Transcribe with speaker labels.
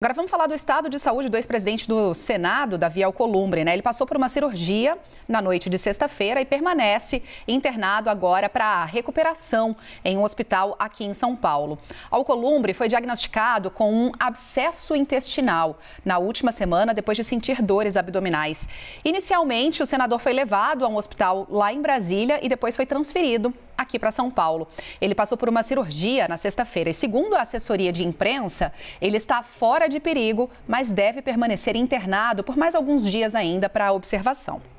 Speaker 1: Agora vamos falar do estado de saúde do ex-presidente do Senado, Davi Alcolumbre. Né? Ele passou por uma cirurgia na noite de sexta-feira e permanece internado agora para recuperação em um hospital aqui em São Paulo. Alcolumbre foi diagnosticado com um abscesso intestinal na última semana, depois de sentir dores abdominais. Inicialmente, o senador foi levado a um hospital lá em Brasília e depois foi transferido aqui para São Paulo. Ele passou por uma cirurgia na sexta-feira e, segundo a assessoria de imprensa, ele está fora de perigo, mas deve permanecer internado por mais alguns dias ainda para observação.